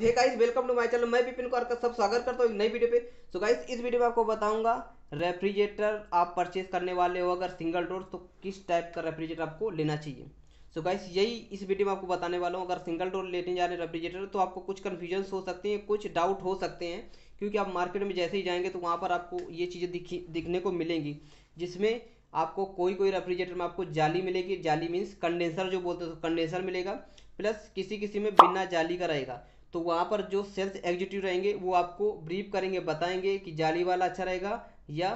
hey guys welcome to my channel मैं विपिन कौर का सब स्वागत करता हूँ एक नई वीडियो पे सो गाइस इस वीडियो में आपको बताऊंगा रेफ्रिजरेटर आप परचेज करने वाले हो अगर सिंगल डोर तो किस टाइप का रेफ्रिजरेटर आपको लेना चाहिए सो गाइस यही इस वीडियो में आपको बताने वाला हूँ अगर सिंगल डोर लेने जा रहे रेफ्रिजरेटर तो आपको कुछ कन्फ्यूजन हो सकते हैं कुछ डाउट हो सकते हैं क्योंकि आप मार्केट में जैसे ही जाएंगे तो वहाँ पर आपको ये चीज़ें दिखी दिखने को मिलेंगी जिसमें आपको कोई कोई रेफ्रिजरेटर में आपको जाली मिलेगी जाली मीन्स कंडेंसर जो बोलते हैं कंडेंसर मिलेगा प्लस किसी किसी में बिना जाली का रहेगा तो वहाँ पर जो सेल्स एग्जीक्यूटिव रहेंगे वो आपको ब्रीफ करेंगे बताएंगे कि जाली वाला अच्छा रहेगा या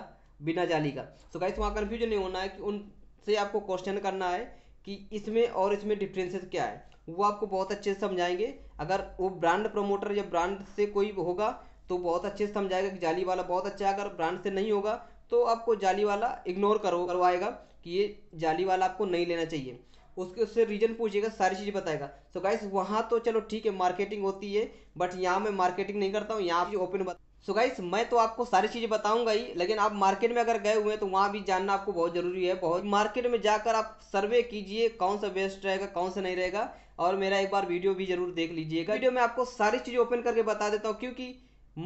बिना जाली का सो गाइस वहाँ कन्फ्यूजन नहीं होना है कि उनसे आपको क्वेश्चन करना है कि इसमें और इसमें डिफ्रेंसेस क्या है वो आपको बहुत अच्छे से समझाएंगे अगर वो ब्रांड प्रमोटर या ब्रांड से कोई होगा तो बहुत अच्छे से समझाएगा कि जाली वाला बहुत अच्छा है अगर ब्रांड से नहीं होगा तो आपको जाली वाला इग्नोर करो करवाएगा कि ये जाली वाला आपको नहीं लेना चाहिए उसके उससे रीजन पूछेगा सारी चीज़ बताएगा सो so गाइस वहाँ तो चलो ठीक है मार्केटिंग होती है बट यहाँ मैं मार्केटिंग नहीं करता हूँ यहाँ ओपन बता सो गाइस मैं तो आपको सारी चीज़ें बताऊंगा ही लेकिन आप मार्केट में अगर गए हुए हैं तो वहाँ भी जानना आपको बहुत ज़रूरी है बहुत मार्केट में जाकर आप सर्वे कीजिए कौन सा बेस्ट रहेगा कौन सा नहीं रहेगा और मेरा एक बार वीडियो भी ज़रूर देख लीजिएगा वीडियो में आपको सारी चीज़ें ओपन करके बता देता हूँ क्योंकि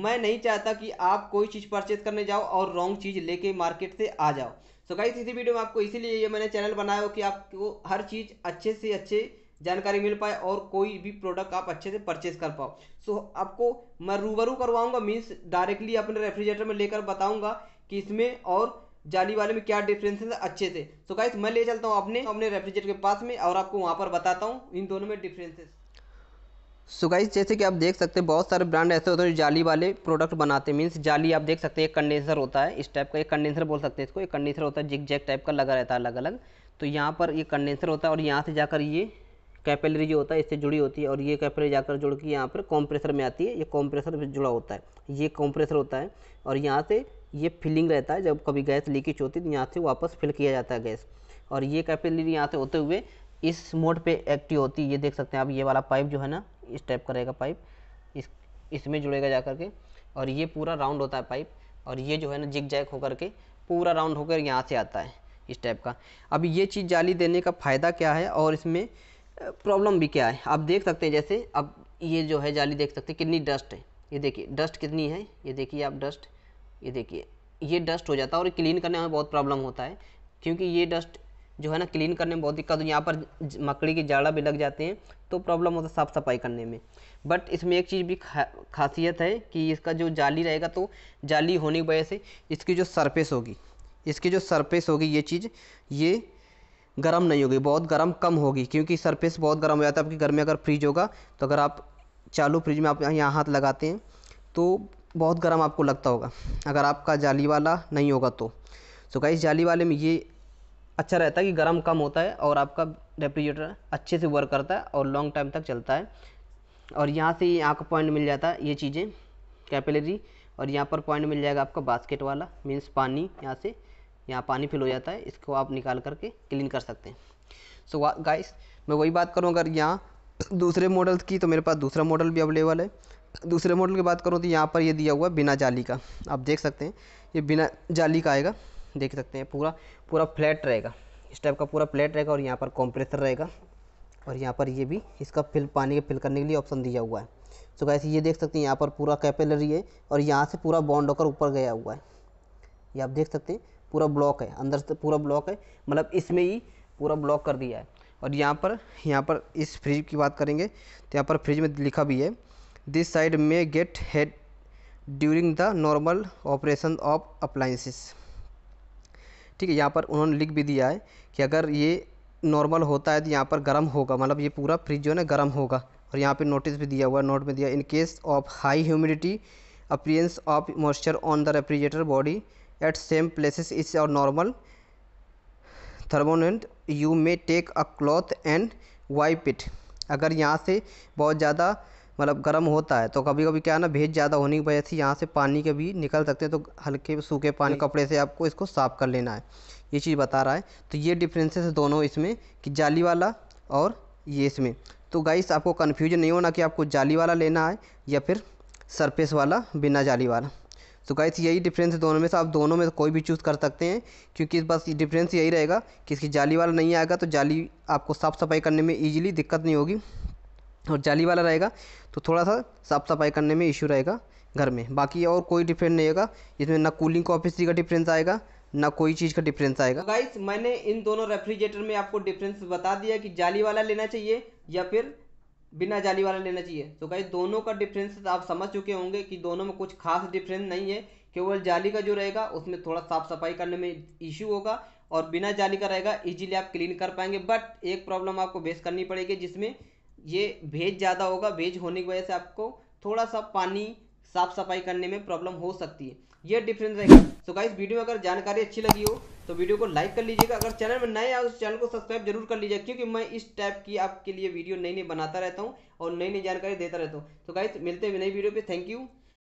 मैं नहीं चाहता कि आप कोई चीज़ परचेज करने जाओ और रॉन्ग चीज़ लेके मार्केट से आ जाओ सो so गाइस इसी वीडियो में आपको इसीलिए ये मैंने चैनल बनाया हो कि आपको हर चीज़ अच्छे से अच्छे जानकारी मिल पाए और कोई भी प्रोडक्ट आप अच्छे से परचेज कर पाओ सो so, आपको मैं रूबरू करवाऊंगा मीन्स डायरेक्टली अपने रेफ्रिजरेटर में लेकर बताऊंगा कि इसमें और जाली वाले में क्या डिफरेंस है अच्छे से सो so, गाइस मैं ले चलता हूँ अपने अपने रेफ्रिजरेटर के पास में और आपको वहाँ पर बताता हूँ इन दोनों में डिफरेंसेस सो जैसे कि आप देख सकते हैं बहुत सारे ब्रांड ऐसे होते हैं जो जाली वाले प्रोडक्ट बनाते हैं मीन्स जाली आप देख सकते हैं एक कंडेंसर होता है इस टाइप का एक कंडेंसर बोल सकते हैं इसको एक कंडेंसर होता है जिग जैक टाइप का लगा रहता है अलग अलग तो यहाँ पर ये कंडेंसर होता है और यहाँ से जाकर ये कैपेलरी जो होता है इससे जुड़ी होती है और ये कैपेलरी जाकर जुड़ के यहाँ पर कॉम्प्रेसर में आती है ये कॉम्प्रेसर जुड़ा होता है ये कॉम्प्रेसर होता है और यहाँ से ये फिलिंग रहता है जब कभी गैस लीकेज होती है तो यहाँ से वापस फिल किया जाता है गैस और ये कैपेलरी यहाँ से होते हुए इस मोड पे एक्टिव होती है ये देख सकते हैं आप ये वाला पाइप जो है ना इस टाइप का रहेगा पाइप इस इसमें जुड़ेगा जा करके और ये पूरा राउंड होता है पाइप और ये जो है ना जिग जैक होकर के पूरा राउंड होकर यहाँ से आता है इस टाइप का अब ये चीज़ जाली देने का फ़ायदा क्या है और इसमें प्रॉब्लम भी क्या है आप देख सकते हैं जैसे अब ये जो है जाली देख सकते हैं कितनी डस्ट है ये देखिए डस्ट कितनी है ये देखिए आप डस्ट ये देखिए ये डस्ट हो जाता है और क्लीन करने में बहुत प्रॉब्लम होता है क्योंकि ये डस्ट जो है ना क्लीन करने में बहुत दिक्कत यहाँ पर मकड़ी के जाड़ा भी लग जाते हैं तो प्रॉब्लम होता है साफ़ सफाई करने में बट इसमें एक चीज़ भी खा, खासियत है कि इसका जो जाली रहेगा तो जाली होने की वजह से इसकी जो सरफेस होगी इसकी जो सरफेस होगी ये चीज़ ये गर्म नहीं होगी बहुत गर्म कम होगी क्योंकि सरफेस बहुत गर्म हो जाता है आपके घर में अगर फ्रिज होगा तो अगर आप चालू फ्रिज में आप यहाँ हाथ लगाते हैं तो बहुत गर्म आपको लगता होगा अगर आपका जाली वाला नहीं होगा तो सो so गाइस जाली वाले में ये अच्छा रहता है कि गर्म कम होता है और आपका रेफ्रिजरेटर अच्छे से वर्क करता है और लॉन्ग टाइम तक चलता है और यहाँ से यहाँ का पॉइंट मिल जाता है ये चीज़ें कैपिलरी और यहाँ पर पॉइंट मिल जाएगा आपका बास्केट वाला मीन्स पानी यहाँ से यहाँ पानी फिल हो जाता है इसको आप निकाल करके क्लीन कर सकते हैं सो so, गाइस मैं वही बात करूँ अगर यहाँ दूसरे मॉडल की तो मेरे पास दूसरा मॉडल भी अवेलेबल है दूसरे मॉडल की बात करूँ तो यहाँ पर ये यह दिया हुआ है बिना जाली का आप देख सकते हैं ये बिना जाली का आएगा देख सकते हैं पूरा पूरा फ्लैट रहेगा इस टाइप का पूरा फ्लैट रहेगा और यहाँ पर कॉम्प्रेसर रहेगा और यहाँ पर ये भी इसका फिल पानी फिल करने के लिए ऑप्शन दिया हुआ है सो तो कैसे ये देख सकते हैं यहाँ पर पूरा कैपेलरी है और यहाँ से पूरा बॉन्ड होकर ऊपर गया हुआ है ये आप देख सकते हैं पूरा ब्लॉक है अंदर से पूरा ब्लॉक है मतलब इसमें ही पूरा ब्लॉक कर दिया है और यहाँ पर यहाँ पर इस फ्रिज की बात करेंगे तो यहाँ पर फ्रिज में लिखा भी है दिस साइड में get heated during the normal operation of appliances ठीक है यहाँ पर उन्होंने लिख भी दिया है कि अगर ये नॉर्मल होता है तो यहाँ पर गर्म होगा मतलब ये पूरा फ्रिज जो है ना गर्म होगा और यहाँ पे नोटिस भी दिया हुआ है नोट में दिया in case of high humidity appearance of moisture on the refrigerator body at same places is और नॉर्मल थर्मोनेंट you may take a cloth and wipe it अगर यहाँ से बहुत ज़्यादा मतलब गर्म होता है तो कभी कभी क्या है ना भेज ज़्यादा होने की वजह से यहाँ से पानी के भी निकल सकते हैं तो हल्के सूखे पानी कपड़े से आपको इसको साफ़ कर लेना है ये चीज़ बता रहा है तो ये डिफरेंसेस दोनों इसमें कि जाली वाला और ये इसमें तो गाइस आपको कन्फ्यूजन नहीं होना कि आपको जाली वाला लेना है या फिर सरफेस वाला बिना जाली वाला तो गाइस यही डिफरेंस है दोनों में से आप दोनों में कोई भी चूज़ कर सकते हैं क्योंकि बस डिफरेंस यही रहेगा कि इसकी जाली वाला नहीं आएगा तो जाली आपको साफ़ सफाई करने में ईजिली दिक्कत नहीं होगी और जाली वाला रहेगा तो थोड़ा सा साफ सफाई करने में इशू रहेगा घर में बाकी और कोई डिफरेंट नहीं होगा इसमें ना कूलिंग कॉपिस्ट्री का डिफरेंस आएगा ना कोई चीज़ का डिफरेंस आएगा तो गाइस मैंने इन दोनों रेफ्रिजरेटर में आपको डिफरेंस बता दिया कि जाली वाला लेना चाहिए या फिर बिना जाली वाला लेना चाहिए तो गाइस दोनों का डिफरेंस आप समझ चुके होंगे कि दोनों में कुछ खास डिफरेंस नहीं है केवल जाली का जो रहेगा उसमें थोड़ा साफ सफाई करने में इश्यू होगा और बिना जाली का रहेगा इजीली आप क्लीन कर पाएंगे बट एक प्रॉब्लम आपको फेस करनी पड़ेगी जिसमें ये भेज ज़्यादा होगा भेज होने की वजह से आपको थोड़ा सा पानी साफ सफाई करने में प्रॉब्लम हो सकती है ये डिफरेंस रहेगा सो गाइस वीडियो में अगर जानकारी अच्छी लगी हो तो वीडियो को लाइक कर लीजिएगा अगर चैनल में नए आए उस चैनल को सब्सक्राइब जरूर कर लीजिएगा क्योंकि मैं इस टाइप की आपके लिए वीडियो नई नई बनाता रहता हूँ और नई नई जानकारी देता रहता हूँ तो गाइस मिलते हैं नई वीडियो पर थैंक यू